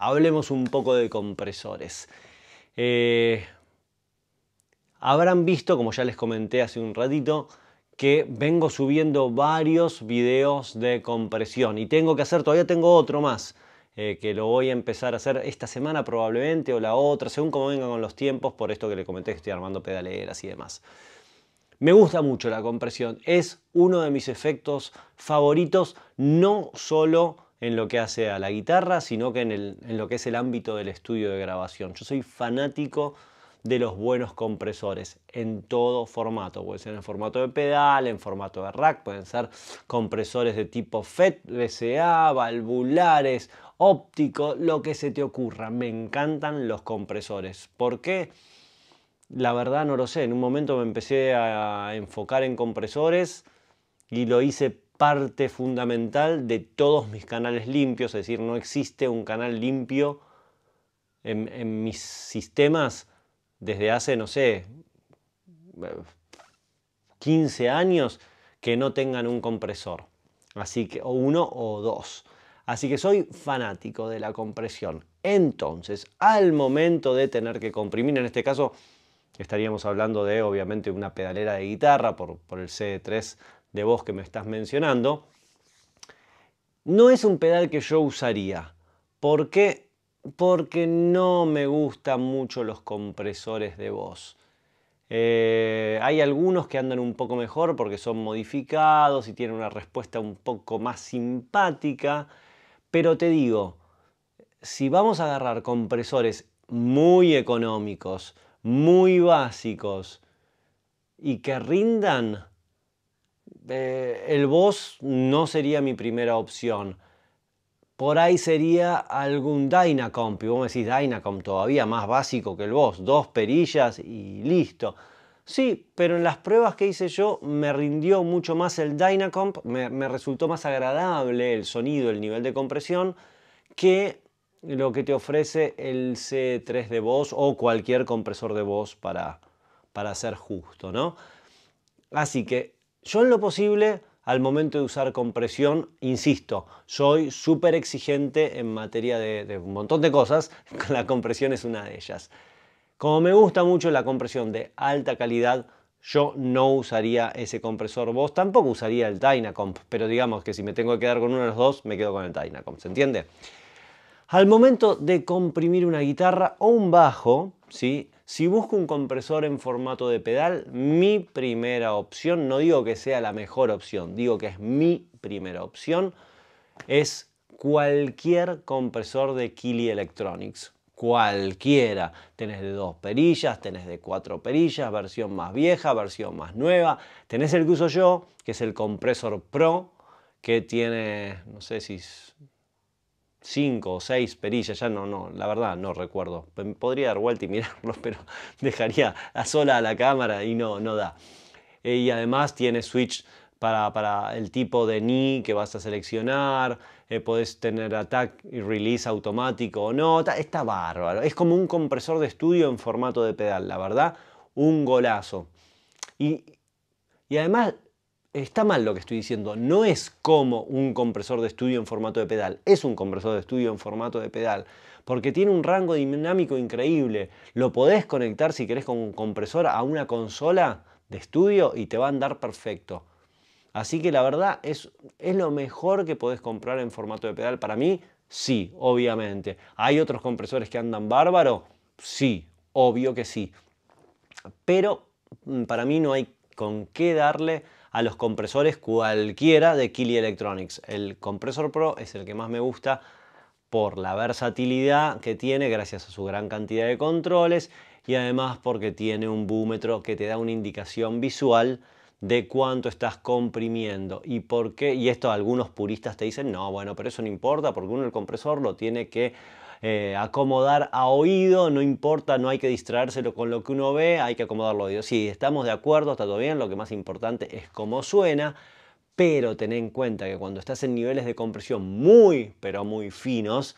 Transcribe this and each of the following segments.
Hablemos un poco de compresores. Eh, habrán visto, como ya les comenté hace un ratito, que vengo subiendo varios videos de compresión y tengo que hacer, todavía tengo otro más, eh, que lo voy a empezar a hacer esta semana probablemente o la otra, según como venga con los tiempos, por esto que le comenté que estoy armando pedaleras y demás. Me gusta mucho la compresión, es uno de mis efectos favoritos, no solo en lo que hace a la guitarra, sino que en, lo que es el ámbito del estudio de grabación. Yo soy fanático de los buenos compresores en todo formato. Puede ser en formato de pedal, en formato de rack, pueden ser compresores de tipo FET, VCA, valvulares, óptico, lo que se te ocurra. Me encantan los compresores. ¿Por qué? La verdad no lo sé. En un momento me empecé a enfocar en compresores y lo hice parte fundamental de todos mis canales limpios, es decir, no existe un canal limpio en, mis sistemas desde hace, no sé, 15 años que no tengan un compresor. Así que, o uno o dos. Así que soy fanático de la compresión. Entonces, al momento de tener que comprimir, en este caso estaríamos hablando de obviamente una pedalera de guitarra por, por el CD3 de vos que me estás mencionando, no es un pedal que yo usaría. ¿Por qué? Porque no me gustan mucho los compresores de voz. Eh, hay algunos que andan un poco mejor porque son modificados y tienen una respuesta un poco más simpática, pero te digo, si vamos a agarrar compresores muy económicos, muy básicos y que rindan, eh, el Boss no sería mi primera opción. Por ahí sería algún Dynacomp, y vos me decís Dynacomp todavía más básico que el Boss, dos perillas y listo. Sí, pero en las pruebas que hice yo me rindió mucho más el Dynacomp, me, me resultó más agradable el sonido, el nivel de compresión, que lo que te ofrece el C3 de voz o cualquier compresor de voz para, para ser justo, ¿no? Así que yo en lo posible, al momento de usar compresión, insisto, soy súper exigente en materia de, un montón de cosas, la compresión es una de ellas. Como me gusta mucho la compresión de alta calidad, yo no usaría ese compresor vos, tampoco usaría el Dynacomp, pero digamos que si me tengo que quedar con uno de los dos, me quedo con el Dynacomp, ¿se entiende? Al momento de comprimir una guitarra o un bajo, ¿sí? Si busco un compresor en formato de pedal, mi primera opción, no digo que sea la mejor opción, digo que es mi primera opción, es cualquier compresor de Kili Electronics. Cualquiera. Tenés de dos perillas, tenés de cuatro perillas, versión más vieja, versión más nueva. Tenés el que uso yo, que es el Compresor Pro, que tiene, no sé si 5 o 6 perillas, ya no, no, la verdad no recuerdo. Podría dar vuelta y mirarlo, pero dejaría a sola a la cámara y no, no da. Eh, y además tiene switch para, el tipo de ni que vas a seleccionar, eh, podés tener attack y release automático o no, está, está bárbaro. Es como un compresor de estudio en formato de pedal, la verdad, un golazo. Y, y además está mal lo que estoy diciendo, no es como un compresor de estudio en formato de pedal, es un compresor de estudio en formato de pedal, porque tiene un rango dinámico increíble, lo podés conectar si querés con un compresor a una consola de estudio y te va a andar perfecto. Así que la verdad es, lo mejor que podés comprar en formato de pedal. Para mí, sí, obviamente. ¿Hay otros compresores que andan bárbaro? Sí, obvio que sí. Pero mm, para mí no hay con qué darle a los compresores cualquiera de Kili Electronics. El compresor Pro es el que más me gusta por la versatilidad que tiene gracias a su gran cantidad de controles y además porque tiene un búmetro que te da una indicación visual de cuánto estás comprimiendo y por qué. Y esto algunos puristas te dicen, no, bueno, pero eso no importa porque uno el compresor lo tiene que eh, acomodar a oído, no importa, no hay que distraérselo con lo que uno ve, hay que acomodarlo a oído. Sí, estamos de acuerdo, está todo bien, lo que más importante es cómo suena, pero ten en cuenta que cuando estás en niveles de compresión muy, pero muy finos,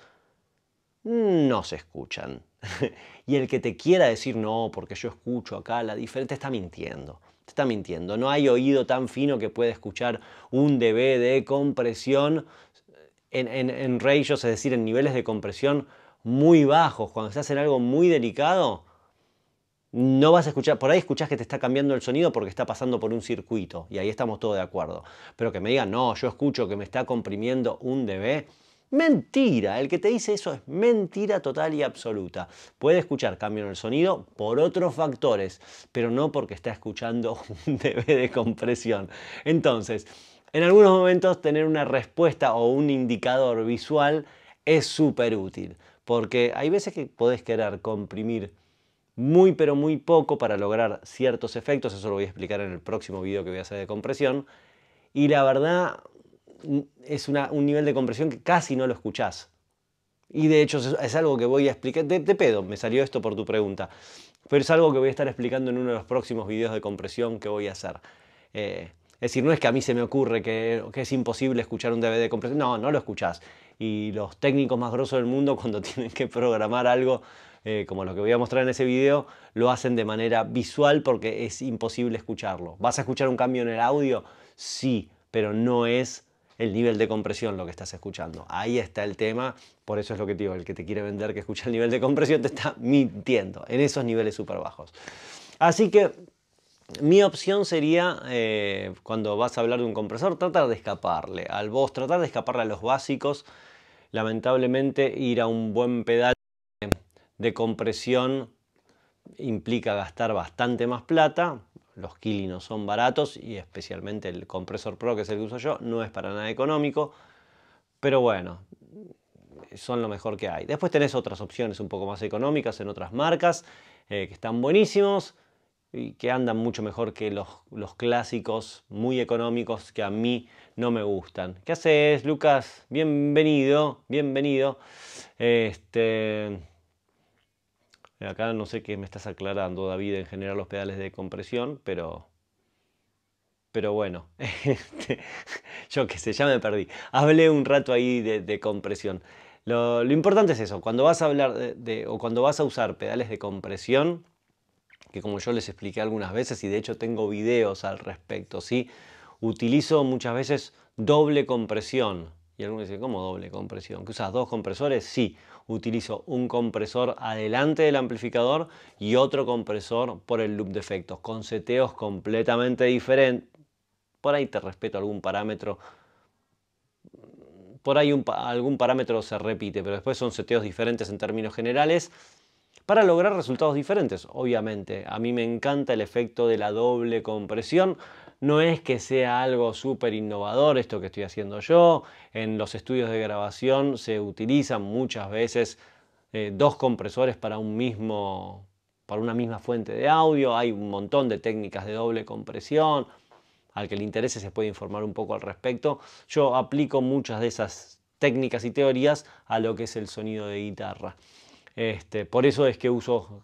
no se escuchan. y el que te quiera decir, no, porque yo escucho acá la diferente, está mintiendo está mintiendo. No hay oído tan fino que pueda escuchar un dB de compresión en, en, ratios, es decir, en niveles de compresión muy bajos. Cuando se hace algo muy delicado, no vas a escuchar, por ahí escuchás que te está cambiando el sonido porque está pasando por un circuito y ahí estamos todos de acuerdo. Pero que me digan, no, yo escucho que me está comprimiendo un dB, Mentira, el que te dice eso es mentira total y absoluta. Puede escuchar cambio en el sonido por otros factores, pero no porque está escuchando un DB de compresión. Entonces, en algunos momentos tener una respuesta o un indicador visual es súper útil, porque hay veces que podés querer comprimir muy pero muy poco para lograr ciertos efectos, eso lo voy a explicar en el próximo video que voy a hacer de compresión, y la verdad es un nivel de compresión que casi no lo escuchás. Y de hecho es algo que voy a explicar, de, pedo, me salió esto por tu pregunta, pero es algo que voy a estar explicando en uno de los próximos videos de compresión que voy a hacer. Eh, es decir, no es que a mí se me ocurre que, es imposible escuchar un DVD de compresión. No, no lo escuchás. Y los técnicos más grosos del mundo, cuando tienen que programar algo eh, como lo que voy a mostrar en ese video, lo hacen de manera visual porque es imposible escucharlo. ¿Vas a escuchar un cambio en el audio? Sí, pero no es el nivel de compresión lo que estás escuchando. Ahí está el tema, por eso es lo que te digo, el que te quiere vender que escucha el nivel de compresión te está mintiendo en esos niveles súper bajos. Así que mi opción sería, eh, cuando vas a hablar de un compresor, tratar de escaparle al voz, tratar de escaparle a los básicos. Lamentablemente ir a un buen pedal de compresión implica gastar bastante más plata, los kilinos son baratos y especialmente el compresor Pro, que es el que uso yo, no es para nada económico. Pero bueno, son lo mejor que hay. Después tenés otras opciones un poco más económicas en otras marcas eh, que están buenísimos y que andan mucho mejor que los, los, clásicos muy económicos que a mí no me gustan. ¿Qué haces, Lucas? Bienvenido, bienvenido. Este, eh, acá no sé qué me estás aclarando, David, en general los pedales de compresión, pero. Pero bueno, este, yo qué sé, ya me perdí. Hablé un rato ahí de, compresión. Lo, importante es eso, cuando vas a hablar de, o cuando vas a usar pedales de compresión, que como yo les expliqué algunas veces y de hecho tengo videos al respecto, ¿sí? utilizo muchas veces doble compresión, y algunos dicen, ¿cómo doble compresión? ¿Que usas dos compresores? Sí, utilizo un compresor adelante del amplificador y otro compresor por el loop de efectos, con seteos completamente diferentes. Por ahí te respeto algún parámetro. Por ahí algún parámetro se repite, pero después son seteos diferentes en términos generales para lograr resultados diferentes. Obviamente, a mí me encanta el efecto de la doble compresión. No es que sea algo súper innovador esto que estoy haciendo yo. En los estudios de grabación se utilizan muchas veces eh, dos compresores para un mismo para una misma fuente de audio, hay un montón de técnicas de doble compresión, al que le interese se puede informar un poco al respecto. Yo aplico muchas de esas técnicas y teorías a lo que es el sonido de guitarra. Este, por eso es que uso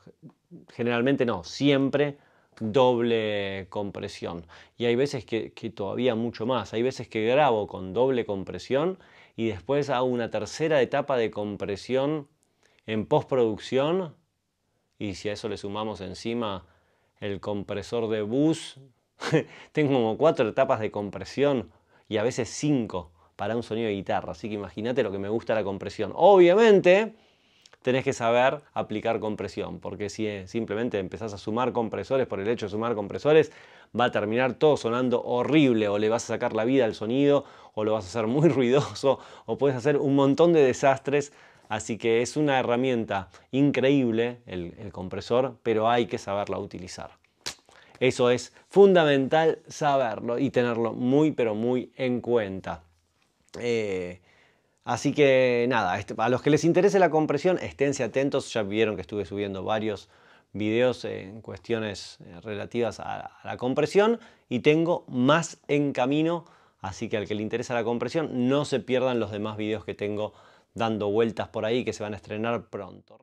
generalmente, no, siempre doble compresión. Y hay veces que, todavía mucho más. Hay veces que grabo con doble compresión y después hago una tercera etapa de compresión en postproducción. Y si a eso le sumamos encima el compresor de bus, tengo como cuatro etapas de compresión y a veces cinco para un sonido de guitarra. Así que imagínate lo que me gusta la compresión. Obviamente tenés que saber aplicar compresión, porque si simplemente empezás a sumar compresores por el hecho de sumar compresores, va a terminar todo sonando horrible o le vas a sacar la vida al sonido o lo vas a hacer muy ruidoso o puedes hacer un montón de desastres. Así que es una herramienta increíble el, compresor, pero hay que saberla utilizar. Eso es fundamental saberlo y tenerlo muy pero muy en cuenta. Eh, Así que nada, este, a los que les interese la compresión, esténse atentos, ya vieron que estuve subiendo varios videos eh, en cuestiones eh, relativas a la compresión y tengo más en camino, así que al que le interesa la compresión, no se pierdan los demás videos que tengo dando vueltas por ahí que se van a estrenar pronto.